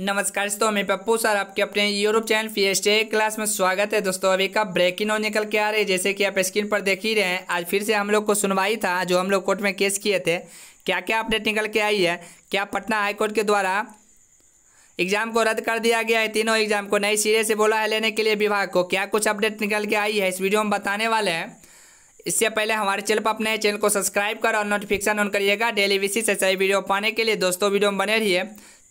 नमस्कार दोस्तों मैं पप्पू सर आपके अपने यूरोप चैनल फी क्लास में स्वागत है दोस्तों अभी का ब्रेकिंग और निकल के आ रहे जैसे कि आप स्क्रीन पर देख ही रहे हैं आज फिर से हम लोग को सुनवाई था जो हम लोग कोर्ट में केस किए थे क्या क्या अपडेट निकल के आई है क्या पटना हाईकोर्ट के द्वारा एग्जाम को रद्द कर दिया गया है तीनों एग्जाम को नए सिरे से बोला है लेने के लिए विभाग को क्या कुछ अपडेट निकल के आई है इस वीडियो में बताने वाले हैं इससे पहले हमारे चैनल पर अपने चैनल को सब्सक्राइब कर और नोटिफिकेशन ऑन करिएगा डेली विसी से सही वीडियो पाने के लिए दोस्तों वीडियो में बने रहिए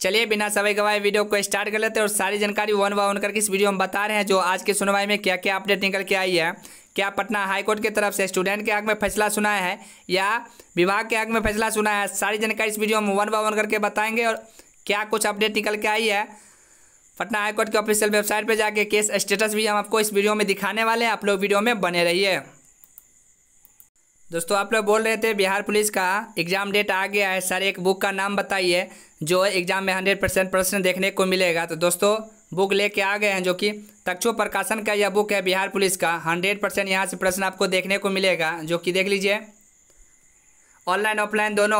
चलिए बिना समय गवाए वीडियो को स्टार्ट कर लेते हैं और सारी जानकारी वन बाय वन करके इस वीडियो में बता रहे हैं जो आज की सुनवाई में क्या क्या अपडेट निकल के आई है क्या पटना हाईकोर्ट की तरफ से स्टूडेंट के हक में फैसला सुनाया है या विभाग के हक में फैसला सुनाया है सारी जानकारी इस वीडियो में वन बाय वन करके बताएंगे और क्या कुछ अपडेट निकल के आई है पटना हाईकोर्ट के ऑफिशियल वेबसाइट पर जाके केस स्टेटस भी हम आपको इस वीडियो में दिखाने वाले हैं आप लोग वीडियो में बने रहिए दोस्तों आप लोग बोल रहे थे बिहार पुलिस का एग्ज़ाम डेट आ गया है सर एक बुक का नाम बताइए जो एग्ज़ाम में हंड्रेड परसेंट प्रश्न देखने को मिलेगा तो दोस्तों बुक लेके आ गए हैं जो कि तक्षो प्रकाशन का यह बुक है बिहार पुलिस का हंड्रेड परसेंट यहाँ से प्रश्न आपको देखने को मिलेगा जो कि देख लीजिए ऑनलाइन ऑफलाइन दोनों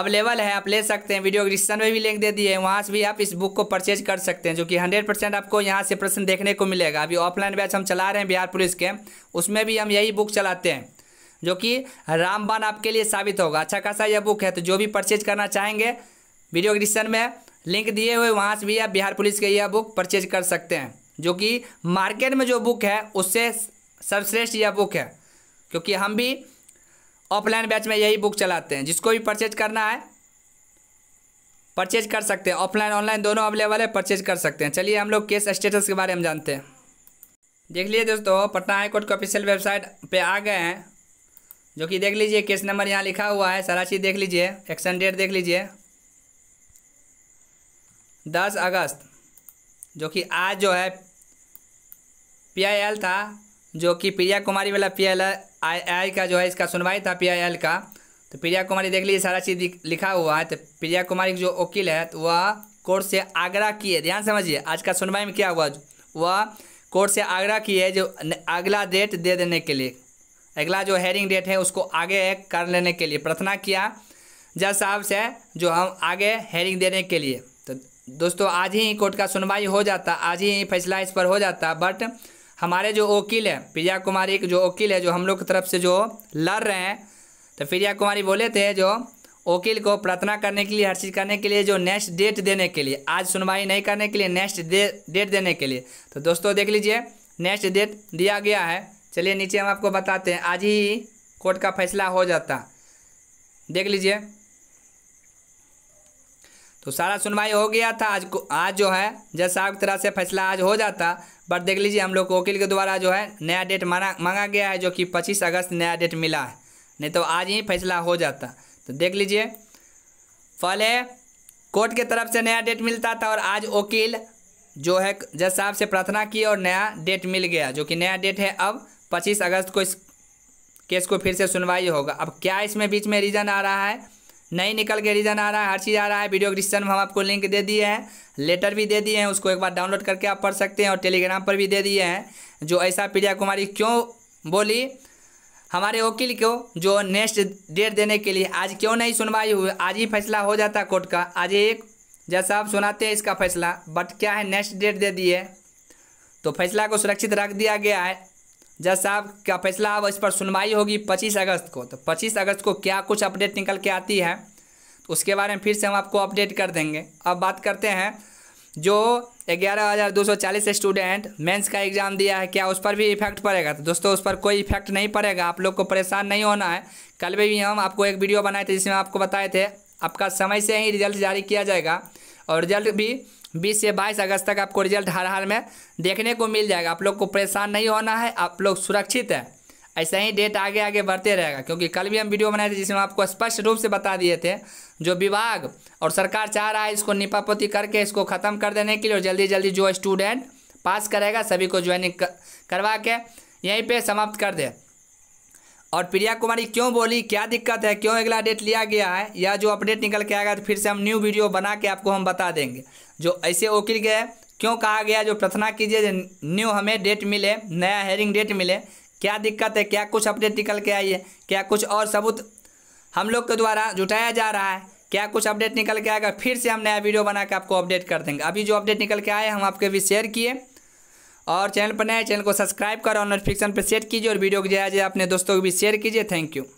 अवेलेबल है आप ले सकते हैं वीडियो डिस्क्रिप्शन में भी लिंक दे दिए वहाँ से भी आप इस बुक को परचेज कर सकते हैं जो कि 100 परसेंट आपको यहाँ से प्रश्न देखने को मिलेगा अभी ऑफलाइन बैच हम चला रहे हैं बिहार पुलिस के उसमें भी हम यही बुक चलाते हैं जो कि रामबान आपके लिए साबित होगा अच्छा खासा यह बुक है तो जो भी परचेज करना चाहेंगे वीडियो डिस्क्रिप्शन में लिंक दिए हुए वहाँ से भी आप बिहार पुलिस के यह बुक परचेज कर सकते हैं जो कि मार्केट में जो बुक है उससे सर्वश्रेष्ठ यह बुक है क्योंकि हम भी ऑफलाइन बैच में यही बुक चलाते हैं जिसको भी परचेज करना है परचेज कर सकते हैं ऑफलाइन ऑनलाइन दोनों अवेलेबल है परचेज कर सकते हैं चलिए हम लोग केस स्टेटस के बारे में जानते हैं देख लिए दोस्तों पटना हाईकोर्ट के ऑफिशियल वेबसाइट पे आ गए हैं जो कि देख लीजिए केस नंबर यहाँ लिखा हुआ है सारा चीज़ देख लीजिए एक्शन डेट देख लीजिए दस अगस्त जो कि आज जो है पी आई एल था जो कि प्रिया कुमारी वाला पी एल आई आई का जो है इसका सुनवाई था पी आई एल का तो प्रिया कुमारी देख लीजिए सारा चीज़ लिखा हुआ है तो प्रिया कुमारी जो वकील है तो वह कोर्ट से आग्रह किए ध्यान समझिए आज का सुनवाई में क्या हुआ वह कोर्ट से आग्रह किए जो अगला डेट दे देने के लिए अगला जो हेयरिंग डेट है उसको आगे कर लेने के लिए प्रार्थना किया जज साहब से जो हम आगे हेयरिंग देने के लिए तो दोस्तों आज ही कोर्ट का सुनवाई हो जाता आज ही फैसला इस पर हो जाता बट हमारे जो वकील है प्रिया कुमारी जो वकील है जो हम लोग की तरफ से जो लड़ रहे हैं तो प्रिया कुमारी बोले थे जो वकील को प्रार्थना करने के लिए हर चीज़ करने के लिए जो नेक्स्ट डेट देने के लिए आज सुनवाई नहीं करने के लिए नेक्स्ट डेट देने के लिए तो दोस्तों देख लीजिए नेक्स्ट डेट दिया गया है चलिए नीचे हम आपको बताते हैं आज ही कोर्ट का फैसला हो जाता देख लीजिए तो सारा सुनवाई हो गया था आज को आज जो है जज साहब की तरह से फैसला आज हो जाता बट देख लीजिए हम लोग को वकील के द्वारा जो है नया डेट मांगा मांगा गया है जो कि 25 अगस्त नया डेट मिला है नहीं तो आज ही फैसला हो जाता तो देख लीजिए पहले कोर्ट के तरफ से नया डेट मिलता था और आज वकील जो है जज साहब से प्रार्थना की और नया डेट मिल गया जो कि नया डेट है अब पच्चीस अगस्त को इस केस को फिर से सुनवाई होगा अब क्या इसमें बीच में रीज़न आ रहा है नहीं निकल के रीज़न आ रहा है हर चीज़ आ रहा है वीडियो डिस्क्रिप्शन में हम आपको लिंक दे दिए हैं लेटर भी दे दिए हैं उसको एक बार डाउनलोड करके आप पढ़ सकते हैं और टेलीग्राम पर भी दे दिए हैं जो ऐसा प्रिया कुमारी क्यों बोली हमारे वकील को जो नेक्स्ट डेट देने के लिए आज क्यों नहीं सुनवाई हुई आज ही फैसला हो जाता कोर्ट का आज एक जैसा आप सुनाते हैं इसका फैसला बट क्या है नेक्स्ट डेट दे दिए तो फैसला को सुरक्षित रख दिया गया है जज साहब का फैसला अब इस पर सुनवाई होगी 25 अगस्त को तो 25 अगस्त को क्या कुछ अपडेट निकल के आती है तो उसके बारे में फिर से हम आपको अपडेट कर देंगे अब बात करते हैं जो ग्यारह हज़ार दो सौ चालीस स्टूडेंट मेंस का एग्ज़ाम दिया है क्या उस पर भी इफेक्ट पड़ेगा तो दोस्तों उस पर कोई इफेक्ट नहीं पड़ेगा आप लोग को परेशान नहीं होना है कल भी हम आपको एक वीडियो बनाए थे जिसमें आपको बताए थे आपका समय से ही रिजल्ट जारी किया जाएगा और रिजल्ट भी बीस से बाईस अगस्त तक आपको रिजल्ट हर हाल में देखने को मिल जाएगा आप लोग को परेशान नहीं होना है आप लोग सुरक्षित हैं ऐसा ही डेट आगे आगे बढ़ते रहेगा क्योंकि कल भी हम वीडियो बनाए थे जिसमें आपको स्पष्ट रूप से बता दिए थे जो विभाग और सरकार चाह रहा है इसको निपापोती करके इसको ख़त्म कर देने के लिए और जल्दी जल्दी जो स्टूडेंट पास करेगा सभी को ज्वाइनिंग करवा के यहीं पर समाप्त कर दे और प्रिया कुमारी क्यों बोली क्या दिक्कत है क्यों अगला डेट लिया गया है या जो अपडेट निकल के आएगा तो फिर से हम न्यू वीडियो बना के आपको हम बता देंगे जो ऐसे वकील गए क्यों कहा गया जो प्रार्थना कीजिए न्यू हमें डेट मिले नया हेयरिंग डेट मिले क्या दिक्कत है क्या कुछ अपडेट निकल के आई है क्या कुछ और सबूत हम लोग के द्वारा जुटाया जा रहा है क्या कुछ अपडेट निकल के आएगा फिर से हम नया वीडियो बना के आपको अपडेट कर देंगे अभी जो अपडेट निकल के आए हम आपके भी शेयर किए और चैनल पर नए चैनल को सब्सक्राइब करो और नोटिफिकेशन पर सेट कीजिए और वीडियो को ज़्यादा अपने दोस्तों को भी शेयर कीजिए थैंक यू